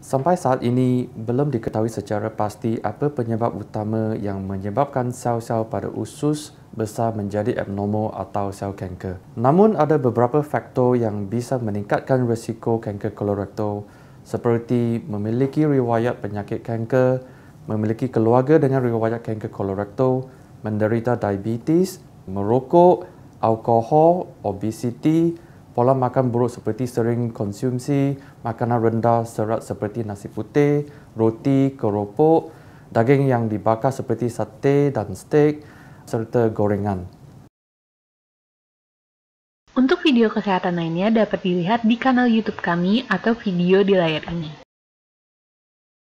Sampai saat ini, belum diketahui secara pasti apa penyebab utama yang menyebabkan sel-sel pada usus besar menjadi abnormal atau sel kanker. Namun, ada beberapa faktor yang bisa meningkatkan risiko kanker kolorektal seperti memiliki riwayat penyakit kanker, memiliki keluarga dengan riwayat kanker kolorektal, menderita diabetes, merokok, alkohol, obesiti, pola makan buruk seperti sering konsumsi makanan rendah serat seperti nasi putih, roti, keropok, daging yang dibakar seperti sate dan steak, serta gorengan. Untuk video kesehatan lainnya dapat dilihat di kanal YouTube kami atau video di layar ini.